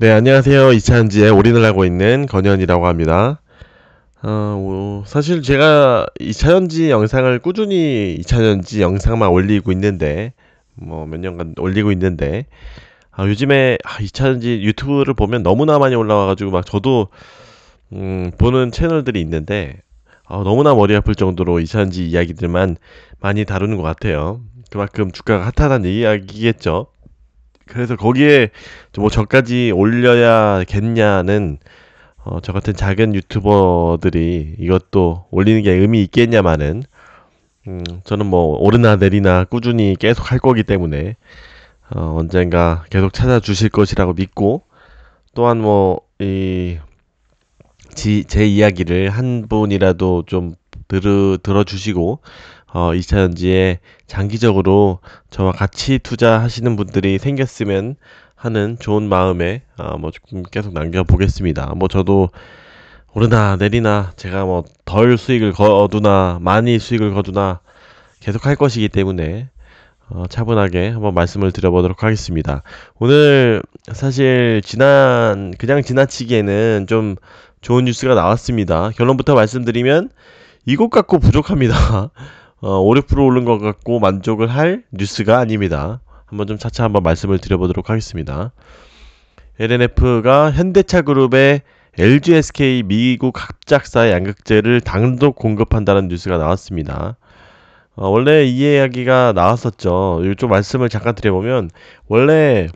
네, 안녕하세요. 이찬지에 올인을 하고 있는 건현이라고 합니다. 어, 뭐, 사실 제가 이찬전지 영상을 꾸준히 이찬전지 영상만 올리고 있는데, 뭐 몇 년간 올리고 있는데, 아, 요즘에 아, 이찬전지 유튜브를 보면 너무나 많이 올라와가지고 막 저도 음, 보는 채널들이 있는데, 어, 너무나 머리 아플 정도로 이찬전지 이야기들만 많이 다루는 것 같아요. 그만큼 주가가 핫하다는 이야기겠죠. 그래서 거기에 뭐 저까지 올려야겠냐는 어, 저 같은 작은 유튜버들이 이것도 올리는 게 의미 있겠냐마는 음, 저는 뭐 오르나 내리나 꾸준히 계속 할 거기 때문에 어, 언젠가 계속 찾아주실 것이라고 믿고 또한 뭐 이 제 이야기를 한 분이라도 좀 들으, 들어주시고 어, 2차전지에 장기적으로 저와 같이 투자하시는 분들이 생겼으면 하는 좋은 마음에 어, 뭐 조금 계속 남겨보겠습니다. 뭐 저도 오르나 내리나 제가 뭐 덜 수익을 거두나 많이 수익을 거두나 계속 할 것이기 때문에 어, 차분하게 한번 말씀을 드려보도록 하겠습니다. 오늘 사실 지난 그냥 지나치기에는 좀 좋은 뉴스가 나왔습니다. 결론부터 말씀드리면 이것 갖고 부족합니다. 어, 5, 6% 오른 것 같고 만족을 할 뉴스가 아닙니다. 한번 좀 차차 한번 말씀을 드려보도록 하겠습니다. LNF가 현대차그룹의 LG SK 미국 합작사 양극재를 단독 공급한다는 뉴스가 나왔습니다. 어, 원래 이 이야기가 나왔었죠. 좀 말씀을 잠깐 드려보면 원래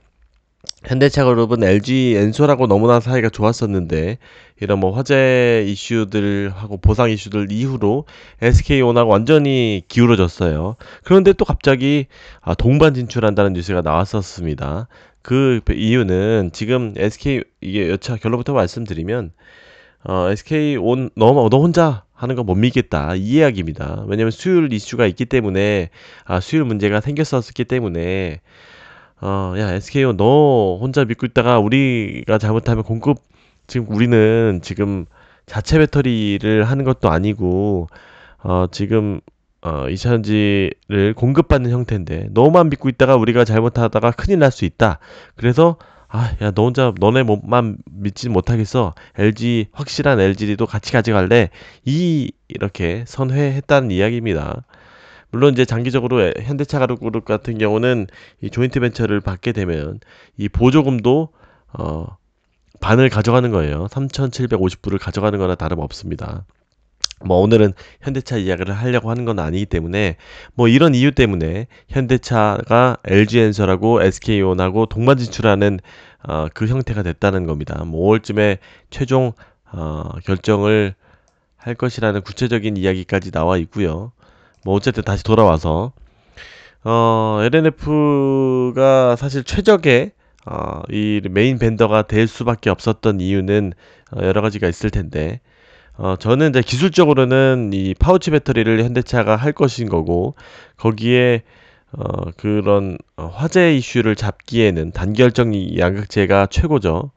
현대차그룹은 LG 엔소라고 너무나 사이가 좋았었는데 이런 뭐 화재 이슈들하고 보상 이슈들 이후로 s k 온화가 완전히 기울어졌어요. 그런데 또 갑자기 아, 동반 진출한다는 뉴스가 나왔었습니다. 그 이유는 지금 SK 이게 여차 결론부터 말씀드리면 어, SK온 너무너 혼자 하는 거 못 믿겠다 이 이야기입니다. 왜냐하면 수율 이슈가 있기 때문에 아, 수율 문제가 생겼었기 때문에 어, 야, SKO 너 혼자 믿고 있다가 우리가 잘못하면 공급 지금 우리는 지금 자체 배터리를 하는 것도 아니고 어, 지금 어, 이차전지를 공급받는 형태인데 너만 믿고 있다가 우리가 잘못하다가 큰일 날 수 있다. 그래서 아, 야, 너 혼자 너네 몸만 믿지 못하겠어. LG 확실한 LG도 같이 가져갈래. 이 이렇게 선회했다는 이야기입니다. 물론 이제 장기적으로 현대차가룹 그 같은 경우는 이 조인트 벤처를 받게 되면 이 보조금도 어 반을 가져가는 거예요. 3,750불을 가져가는 거나 다름없습니다. 뭐 오늘은 현대차 이야기를 하려고 하는 건 아니기 때문에 뭐 이런 이유 때문에 현대차가 LG엔서라고 SK온하고 동반 진출하는 어, 그 형태가 됐다는 겁니다. 뭐 5월쯤에 최종 어, 결정을 할 것이라는 구체적인 이야기까지 나와 있고요. 뭐 어쨌든 다시 돌아와서 어, LNF가 사실 최적의 어, 이 메인 밴더가될 수밖에 없었던 이유는 어, 여러 가지가 있을 텐데 어, 저는 이제 기술적으로는 이 파우치 배터리를 현대차가 할 것인 거고 거기에 어, 그런 어, 화재 이슈를 잡기에는 단결적 양극재가 최고죠.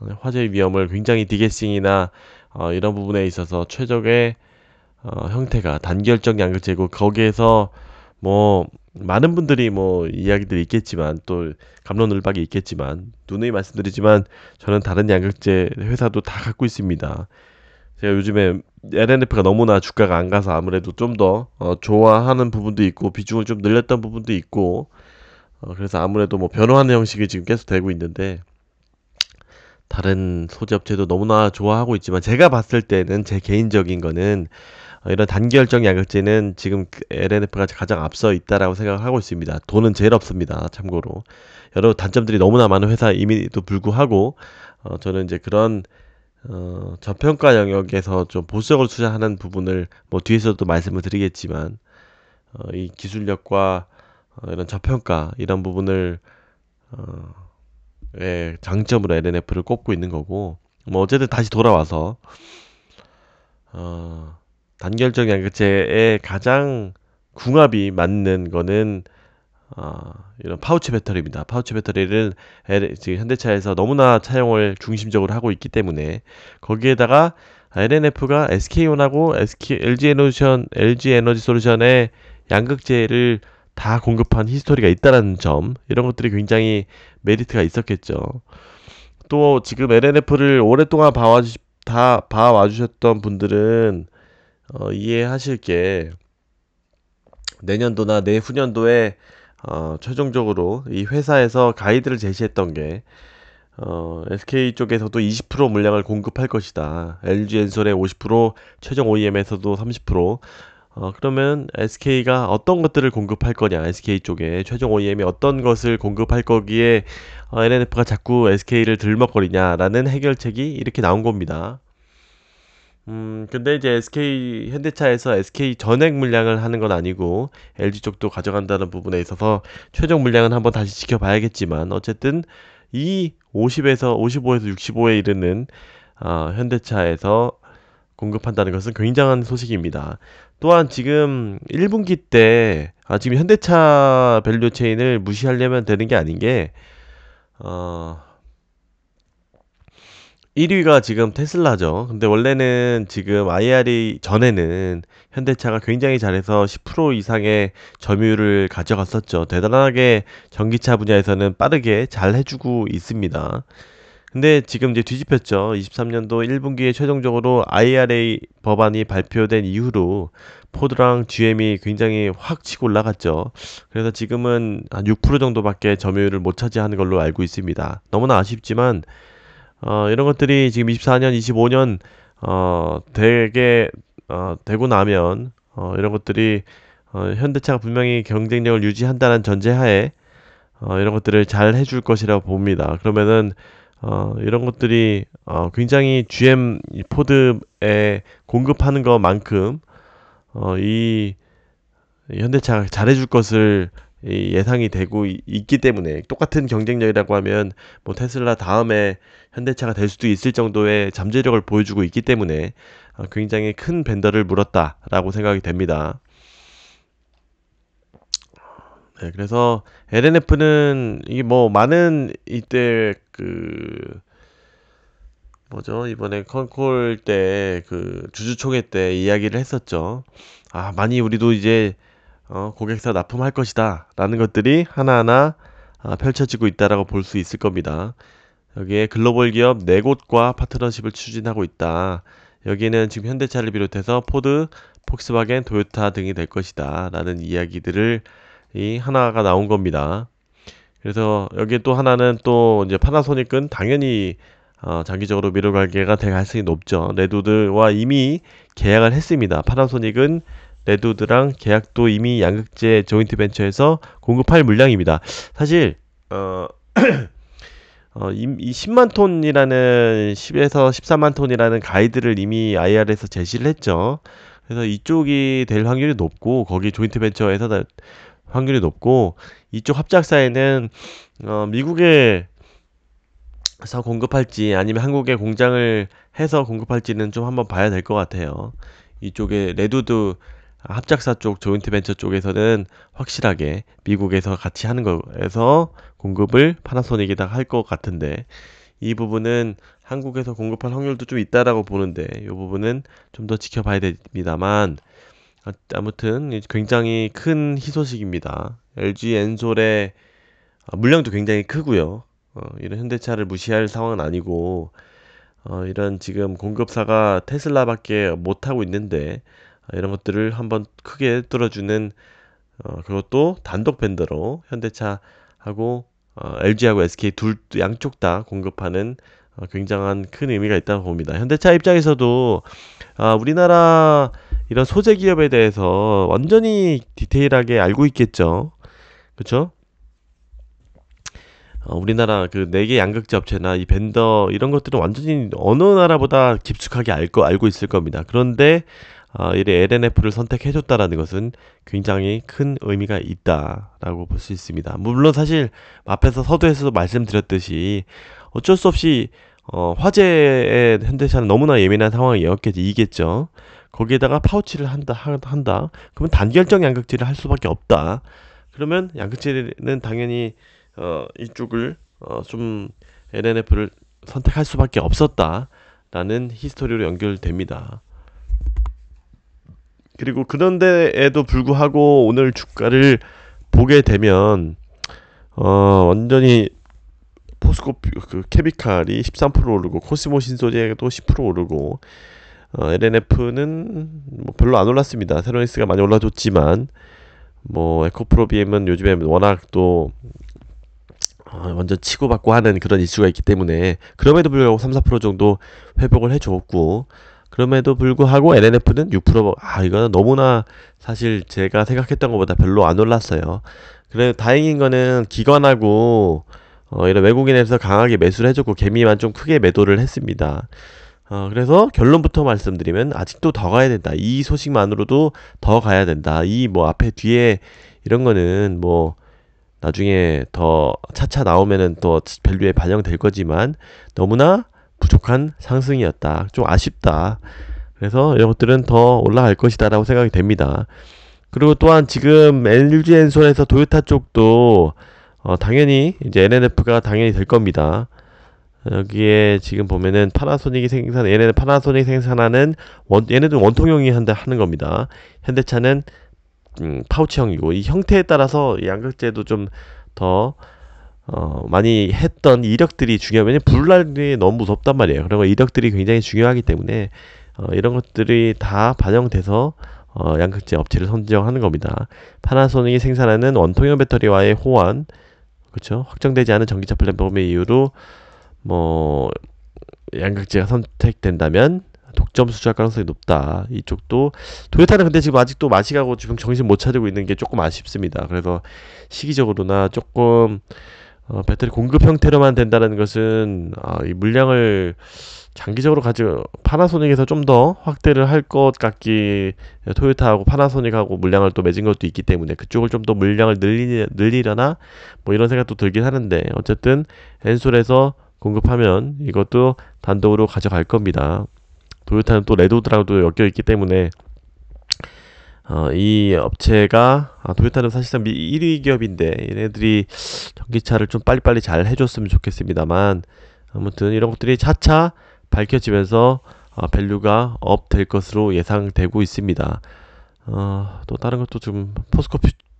어, 화재 위험을 굉장히 디게싱이나 어, 이런 부분에 있어서 최적의 어, 형태가 단결적 양극재고 거기에서 뭐 많은 분들이 뭐 이야기들이 있겠지만 또 감론을박이 있겠지만 누누이 말씀드리지만 저는 다른 양극재 회사도 다 갖고 있습니다. 제가 요즘에 LNF가 너무나 주가가 안 가서 아무래도 좀더 어, 좋아하는 부분도 있고 비중을 좀 늘렸던 부분도 있고 어, 그래서 아무래도 뭐 변호하는 형식이 지금 계속 되고 있는데 다른 소재 업체도 너무나 좋아하고 있지만 제가 봤을 때는 제 개인적인 거는 어, 이런 단기결정 양극재는 지금 그 LNF가 가장 앞서 있다라고 생각하고 있습니다. 돈은 제일 없습니다. 참고로 여러 단점들이 너무나 많은 회사임에도 불구하고 어, 저는 이제 그런 어, 저평가 영역에서 좀 보수적으로 투자하는 부분을 뭐 뒤에서도 말씀을 드리겠지만 어, 이 기술력과 어, 이런 저평가 이런 부분을 어, 예, 장점으로 LNF를 꼽고 있는 거고 뭐 어쨌든 다시 돌아와서 어, 단결적 양극재의 그 가장 궁합이 맞는 거는 어, 이런 파우치 배터리입니다. 파우치 배터리를 지금 현대차에서 너무나 차용을 중심적으로 하고 있기 때문에 거기에다가 LNF가 SK온하고 SK, LG 에너지솔루션, LG 에너지 솔루션의 양극재를 다 공급한 히스토리가 있다라는 점 이런 것들이 굉장히 메리트가 있었겠죠. 또 지금 LNF를 오랫동안 봐와 다 봐와 주셨던 분들은 어, 이해하실 게 내년도나 내후년도에 어, 최종적으로 이 회사에서 가이드를 제시했던 게 어, SK 쪽에서도 20% 물량을 공급할 것이다. LG 엔솔의 50%, 최종 OEM에서도 30%. 어, 그러면 SK가 어떤 것들을 공급할 거냐, SK 쪽에. 최종 OEM이 어떤 것을 공급할 거기에 어, LNF가 자꾸 SK를 들먹거리냐라는 해결책이 이렇게 나온 겁니다. 음, 근데 이제 SK 현대차에서 SK 전액 물량을 하는 건 아니고 LG 쪽도 가져간다는 부분에 있어서 최종 물량은 한번 다시 지켜봐야겠지만 어쨌든 이 50에서 55에서 65에 이르는 어, 현대차에서 공급한다는 것은 굉장한 소식입니다. 또한 지금 1분기 때 아, 지금 현대차 밸류 체인을 무시하려면 되는 게 아닌 게 어, 1위가 지금 테슬라죠. 근데 원래는 지금 IR이 전에는 현대차가 굉장히 잘해서 10% 이상의 점유율을 가져갔었죠. 대단하게 전기차 분야에서는 빠르게 잘 해주고 있습니다. 근데 지금 이제 뒤집혔죠. 23년도 1분기에 최종적으로 IRA 법안이 발표된 이후로 포드랑 GM이 굉장히 확 치고 올라갔죠. 그래서 지금은 한 6% 정도밖에 점유율을 못 차지하는 걸로 알고 있습니다. 너무나 아쉽지만 어, 이런 것들이 지금 24년, 25년 어, 되게 어, 되고 나면 어, 이런 것들이 어, 현대차가 분명히 경쟁력을 유지한다는 전제하에 어, 이런 것들을 잘 해줄 것이라고 봅니다. 그러면은 어, 이런 것들이 어, 굉장히 GM 포드에 공급하는 것만큼 어, 이 현대차가 잘해줄 것을 예상이 되고 있기 때문에 똑같은 경쟁력이라고 하면 뭐 테슬라 다음에 현대차가 될 수도 있을 정도의 잠재력을 보여주고 있기 때문에 아, 굉장히 큰밴더를 물었다라고 생각이 됩니다. 네, 그래서 LNF는 이게 뭐 많은 이때 그 뭐죠 이번에 컨콜 때 그 주주총회 때 이야기를 했었죠. 아 많이 우리도 이제 어, 고객사 납품할 것이다 라는 것들이 하나하나 아, 펼쳐지고 있다라고 볼 수 있을 겁니다. 여기에 글로벌 기업 네 곳과 파트너십을 추진하고 있다. 여기는 지금 현대차를 비롯해서 포드, 폭스바겐, 도요타 등이 될 것이다. 라는 이야기들을 이 하나가 나온 겁니다. 그래서 여기 또 하나는 또 이제 파나소닉은 당연히 어, 장기적으로 미러 관계가 될 가능성이 높죠. 레도드와 이미 계약을 했습니다. 파나소닉은 레드우드랑 계약도 이미 양극재 조인트 벤처에서 공급할 물량입니다. 사실 어, 어, 이, 이 10만 톤이라는 10에서 14만 톤이라는 가이드를 이미 IR에서 제시를 했죠. 그래서 이쪽이 될 확률이 높고 거기 조인트 벤처에서 다, 확률이 높고 이쪽 합작사에는 어, 미국에 서 공급할지 아니면 한국에 공장을 해서 공급할지는 좀 한번 봐야 될 것 같아요. 이쪽에 레드우드 합작사 쪽 조인트 벤처 쪽에서는 확실하게 미국에서 같이 하는 거에서 공급을 파나소닉에다 할 것 같은데 이 부분은 한국에서 공급할 확률도 좀 있다라고 보는데 이 부분은 좀 더 지켜봐야 됩니다만 아, 아무튼 굉장히 큰 희소식입니다. LG 엔솔의 아, 물량도 굉장히 크고요. 어, 이런 현대차를 무시할 상황은 아니고 어, 이런 지금 공급사가 테슬라밖에 못하고 있는데 아, 이런 것들을 한번 크게 뚫어주는 어, 그것도 단독 밴더로 현대차하고 어, LG하고 SK 둘 양쪽 다 공급하는 어, 굉장한 큰 의미가 있다고 봅니다. 현대차 입장에서도 아, 우리나라 이런 소재 기업에 대해서 완전히 디테일하게 알고 있겠죠. 그렇죠? 어, 우리나라 그네개 양극재 업체나 이 벤더 이런 것들은 완전히 어느 나라보다 깊숙하게 알고 알고 있을 겁니다. 그런데 어, 이래 LNF를 선택해줬다라는 것은 굉장히 큰 의미가 있다라고 볼 수 있습니다. 물론 사실 앞에서 서두에서도 말씀드렸듯이 어쩔 수 없이 어, 화재에 현대차는 너무나 예민한 상황이었겠죠. 거기에다가 파우치를 한다, 한다. 그러면 단결적 양극질을 할 수밖에 없다. 그러면 양극질은 당연히 어, 이쪽을 어, 좀 LNF를 선택할 수밖에 없었다라는 히스토리로 연결됩니다. 그리고 그런데에도 불구하고 오늘 주가를 보게 되면 어 완전히 포스코 그 케미칼이 13% 오르고 코스모 신소재도 10% 오르고 어, LNF는 뭐 별로 안 올랐습니다. 세로닉스가 많이 올라줬지만 뭐 에코프로비엠은 요즘에 워낙 또 어, 완전 치고받고 하는 그런 이슈가 있기 때문에 그럼에도 불구하고 3, 4% 정도 회복을 해줬고 그럼에도 불구하고 LNF는 6%, 아, 이거는 너무나 사실 제가 생각했던 것보다 별로 안 올랐어요. 그래, 도 다행인 거는 기관하고, 어, 이런 외국인에서 강하게 매수를 해줬고, 개미만 좀 크게 매도를 했습니다. 어, 그래서 결론부터 말씀드리면, 아직도 더 가야 된다. 이 소식만으로도 더 가야 된다. 이 뭐 앞에 뒤에 이런 거는 뭐, 나중에 더 차차 나오면은 또 밸류에 반영될 거지만, 너무나 부족한 상승이었다. 좀 아쉽다. 그래서 이런 것들은 더 올라갈 것이다 라고 생각이 됩니다. 그리고 또한 지금 LG 엔솔에서 도요타 쪽도 어, 당연히 이제 NNF가 당연히 될 겁니다. 여기에 지금 보면은 파나소닉이 생산 얘네는 파나소닉 생산하는 원, 얘네도 원통형이 한다 하는 겁니다. 현대차는 음, 파우치형이고 이 형태에 따라서 양극재도 좀더 어, 많이 했던 이력들이 중요하면 불날이 너무 무섭단 말이에요. 그리고 이력들이 굉장히 중요하기 때문에 어, 이런 것들이 다 반영돼서 어, 양극재 업체를 선정하는 겁니다. 파나소닉이 생산하는 원통형 배터리와의 호환, 그렇죠? 확정되지 않은 전기차 플랫폼의 이유로 뭐 양극재가 선택된다면 독점 수주할 가능성이 높다. 이쪽도 도요타는 근데 지금 아직도 마시가고 지금 정신 못 차리고 있는 게 조금 아쉽습니다. 그래서 시기적으로나 조금 어, 배터리 공급 형태로만 된다는 것은 아, 이 물량을 장기적으로 가지고 파나소닉에서 좀 더 확대를 할 것 같기 토요타하고 파나소닉하고 물량을 또 맺은 것도 있기 때문에 그쪽을 좀 더 물량을 늘리, 늘리려나 뭐 이런 생각도 들긴 하는데 어쨌든 엔솔에서 공급하면 이것도 단독으로 가져갈 겁니다. 도요타는 또 레도드랑도 엮여 있기 때문에 어, 이 업체가 아, 도요타는 사실상 1위 기업인데 얘네들이 전기차를 좀 빨리빨리 잘 해줬으면 좋겠습니다만 아무튼 이런 것들이 차차 밝혀지면서 아, 밸류가 업 될 것으로 예상되고 있습니다. 어, 또 다른 것도 지 포스코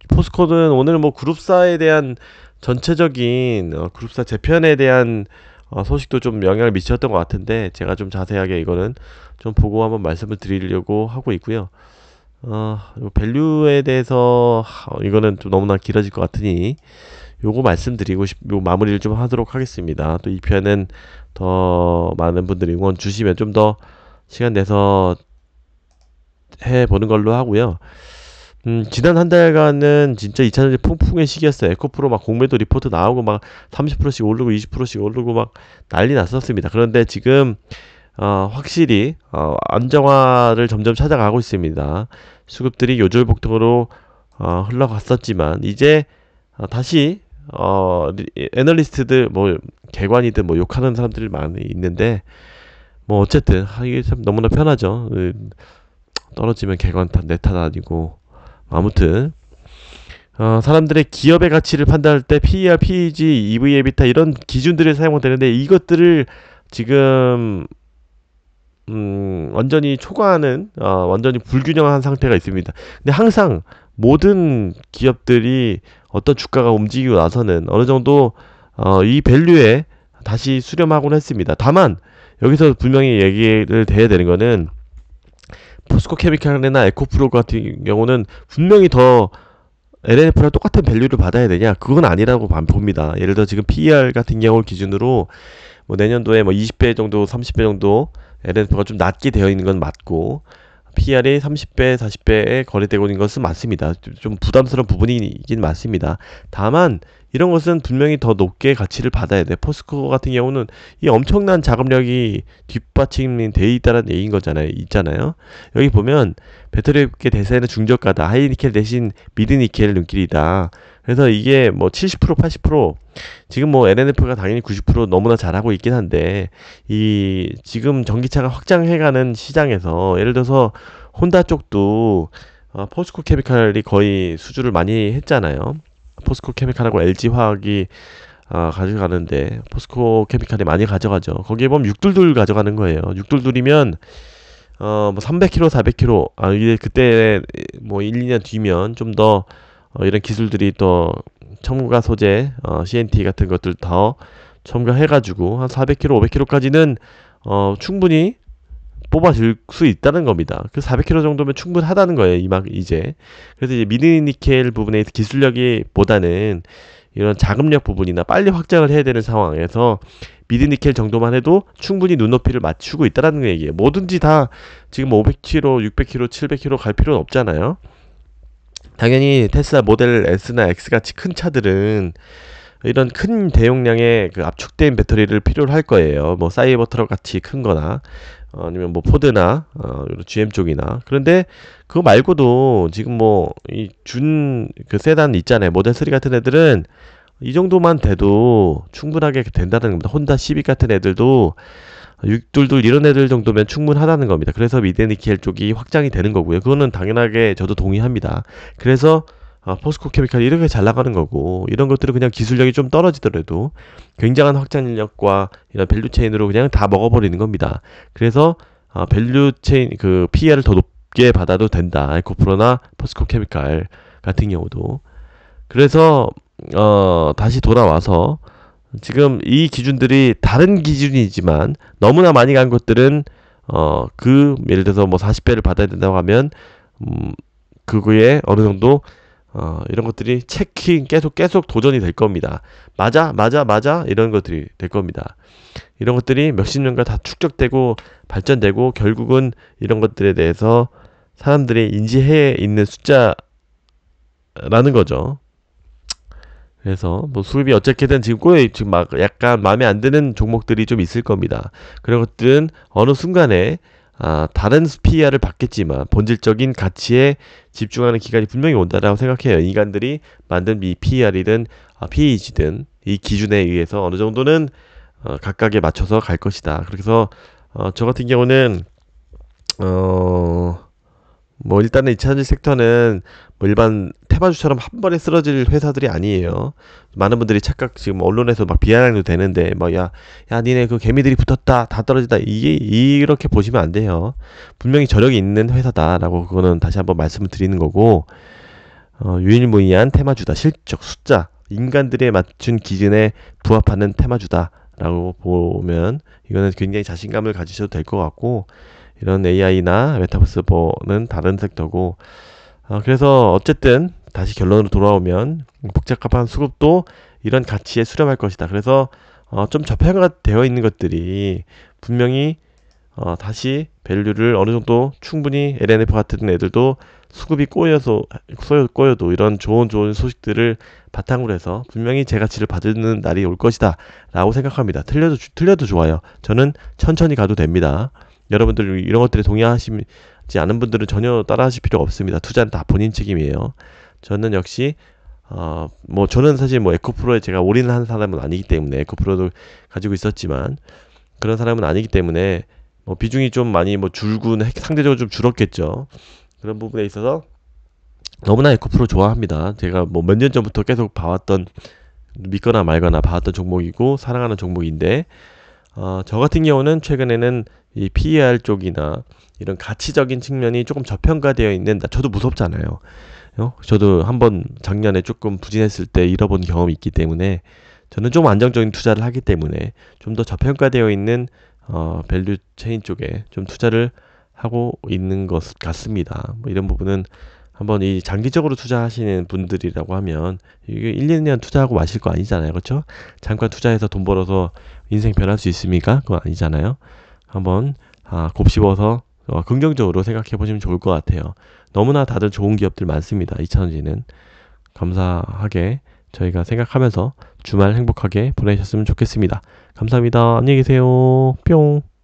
포스코는 오늘 뭐 그룹사에 대한 전체적인 어, 그룹사 재편에 대한 어, 소식도 좀 영향을 미쳤던 것 같은데 제가 좀 자세하게 이거는 좀 보고 한번 말씀을 드리려고 하고 있고요. 어, 밸류에 대해서 이거는 좀 너무나 길어질 것 같으니 요거 말씀드리고 싶, 요 마무리를 좀 하도록 하겠습니다. 또 이 편은 더 많은 분들이 응원 주시면 좀 더 시간 내서 해보는 걸로 하고요. 음, 지난 한 달간은 진짜 2차전지 풍풍의 시기였어요. 에코프로 막 공매도 리포트 나오고 막 30%씩 오르고 20%씩 오르고 막 난리 났었습니다. 그런데 지금 어, 확실히 어, 안정화를 점점 찾아가고 있습니다. 수급들이 요절복통으로 어, 흘러갔었지만 이제 어, 다시 어, 애널리스트들 뭐 개관이든 뭐 욕하는 사람들이 많이 있는데 뭐 어쨌든 아, 이게 참 너무나 편하죠. 떨어지면 개관 탓내 탓 아니고 아무튼 어, 사람들의 기업의 가치를 판단할 때 PER, PEG, EV, EBITA 이런 기준들을 사용 되는데 이것들을 지금 음, 완전히 초과하는 어, 완전히 불균형한 상태가 있습니다. 근데 항상 모든 기업들이 어떤 주가가 움직이고 나서는 어느 정도 어, 이 밸류에 다시 수렴하곤 했습니다. 다만 여기서 분명히 얘기를 해야 되는 거는 포스코 케미칼이나 에코프로 같은 경우는 분명히 더 LNF랑 똑같은 밸류를 받아야 되냐? 그건 아니라고 봅니다. 예를 들어 지금 PER 같은 경우 기준으로 뭐 내년도에 뭐 20배 정도, 30배 정도 LF가 좀 낮게 되어 있는 건 맞고 PR이 30배, 40배에 거래되고 있는 것은 맞습니다. 좀 부담스러운 부분이긴 맞습니다. 다만 이런 것은 분명히 더 높게 가치를 받아야 돼. 포스코 같은 경우는 이 엄청난 자금력이 뒷받침돼 있다는 얘기인 거잖아요. 있잖아요. 여기 보면 배터리업계 대세는 중저가다. 하이니켈 대신 미드니켈 눈길이다. 그래서 이게 뭐 70% 80% 지금 뭐 LNF가 당연히 90% 너무나 잘하고 있긴 한데 이 지금 전기차가 확장해가는 시장에서 예를 들어서 혼다 쪽도 어, 포스코 케미칼이 거의 수주를 많이 했잖아요. 포스코 케미칼하고 LG 화학이 아, 가져가는데 포스코 케미칼이 많이 가져가죠. 거기에 보면 육둘둘 가져가는 거예요. 육둘둘이면 어 뭐 300km, 400km 아 이게 그때 뭐 1, 2년 뒤면 좀더 어, 이런 기술들이 또 첨가 소재, 어, CNT 같은 것들 더 첨가해가지고 한4 0 0 k m 5 0 0 k m 까지는 어, 충분히 뽑아줄 수 있다는 겁니다. 그4 0 0 k m 정도면 충분하다는 거예요. 이만 이제 그래서 이제 미니니켈 부분의 기술력이 보다는 이런 자금력 부분이나 빨리 확장을 해야 되는 상황에서 미드니켈 정도만 해도 충분히 눈높이를 맞추고 있다라는 얘기예요. 뭐든지 다 지금 5 0 0 k m 6 0 0 k m 7 0 0 k m 갈 필요는 없잖아요. 당연히 테슬라 모델 S나 X 같이 큰 차들은 이런 큰 대용량의 그 압축된 배터리를 필요로 할 거예요. 뭐 사이버 트럭 같이 큰 거나 어, 아니면 뭐 포드나 어 GM 쪽이나 그런데 그거 말고도 지금 뭐 이 준 그 세단 있잖아요. 모델 3 같은 애들은 이 정도만 돼도 충분하게 된다는 겁니다. 혼다 시빅 같은 애들도 육돌2 이런 애들 정도면 충분하다는 겁니다. 그래서 미데니켈 쪽이 확장이 되는 거고요. 그거는 당연하게 저도 동의합니다. 그래서 아, 포스코 케미칼이 이렇게 잘 나가는 거고 이런 것들은 그냥 기술력이 좀 떨어지더라도 굉장한 확장 인력과 이런 밸류 체인으로 그냥 다 먹어버리는 겁니다. 그래서 아, 밸류 체인 그 PER을 더 높게 받아도 된다. 에코프로나 포스코 케미칼 같은 경우도 그래서 어 다시 돌아와서 지금 이 기준들이 다른 기준이지만 너무나 많이 간 것들은 어그 예를 들어서 뭐 40배를 받아야 된다고 하면 음 그거에 어느 정도 어 이런 것들이 체킹 계속 계속 도전이 될 겁니다. 맞아 맞아 맞아 이런 것들이 될 겁니다. 이런 것들이 몇십 년간 다 축적되고 발전되고 결국은 이런 것들에 대해서 사람들이 인지해 있는 숫자라는 거죠. 그래서 뭐 수급이 어쨌게든 지금 꼬여 지금 막 약간 마음에 안 드는 종목들이 좀 있을 겁니다. 그것들은 런 어느 순간에 아, 다른 PER을 받겠지만 본질적인 가치에 집중하는 기간이 분명히 온다라고 생각해요. 인간들이 만든 이 PER이든 아, PEG든 이 기준에 의해서 어느 정도는 어, 각각에 맞춰서 갈 것이다. 그래서 어, 저 같은 경우는 어, 뭐 일단은 2차전지 섹터는 뭐 일반 테마주처럼한 번에 쓰러질 회사들이 아니에요. 많은 분들이 착각 지금 언론에서 막 비아냥도 되는데 막야야 뭐 니네 그 개미들이 붙었다 다 떨어지다 이게 이렇게 보시면 안 돼요. 분명히 저력이 있는 회사다라고 그거는 다시 한번 말씀을 드리는 거고 어, 유일무이한 테마주다 실적 숫자 인간들의 맞춘 기준에 부합하는 테마주다라고 보면 이거는 굉장히 자신감을 가지셔도 될 것 같고 이런 AI나 메타버스 보는 다른 섹터고 어, 그래서 어쨌든 다시 결론으로 돌아오면 복잡한 수급도 이런 가치에 수렴할 것이다. 그래서 어, 좀 저평가 되어 있는 것들이 분명히 어, 다시 밸류를 어느 정도 충분히 LNF 같은 애들도 수급이 꼬여서 꼬여, 꼬여도 이런 좋은 좋은 소식들을 바탕으로 해서 분명히 제 가치를 받는 날이 올 것이다 라고 생각합니다. 틀려도 틀려도 좋아요. 저는 천천히 가도 됩니다. 여러분들 이런 것들에 동의하시지 않은 분들은 전혀 따라하실 필요 없습니다. 투자는 다 본인 책임이에요. 저는 역시 어, 뭐 저는 사실 뭐 에코프로에 제가 올인을 한 사람은 아니기 때문에 에코프로도 가지고 있었지만 그런 사람은 아니기 때문에 뭐 비중이 좀 많이 뭐 줄고 상대적으로 좀 줄었겠죠. 그런 부분에 있어서 너무나 에코프로 좋아합니다. 제가 뭐몇 년 전부터 계속 봐왔던 믿거나 말거나 봐왔던 종목이고 사랑하는 종목인데 어, 저 같은 경우는 최근에는 이 PER 쪽이나 이런 가치적인 측면이 조금 저평가되어 있는 저도 무섭잖아요. 어? 저도 한번 작년에 조금 부진했을 때 잃어본 경험이 있기 때문에 저는 좀 안정적인 투자를 하기 때문에 좀 더 저평가되어 있는 어, 밸류 체인 쪽에 좀 투자를 하고 있는 것 같습니다. 뭐 이런 부분은 한번 이 장기적으로 투자하시는 분들이라고 하면 이게 1, 2년 투자하고 마실 거 아니잖아요. 그렇죠? 잠깐 투자해서 돈 벌어서 인생 변할 수 있습니까? 그건 아니잖아요. 한번 아, 곱씹어서 어, 긍정적으로 생각해 보시면 좋을 것 같아요. 너무나 다들 좋은 기업들 많습니다. 이차전지는 감사하게 저희가 생각하면서 주말 행복하게 보내셨으면 좋겠습니다. 감사합니다. 안녕히 계세요. 뿅.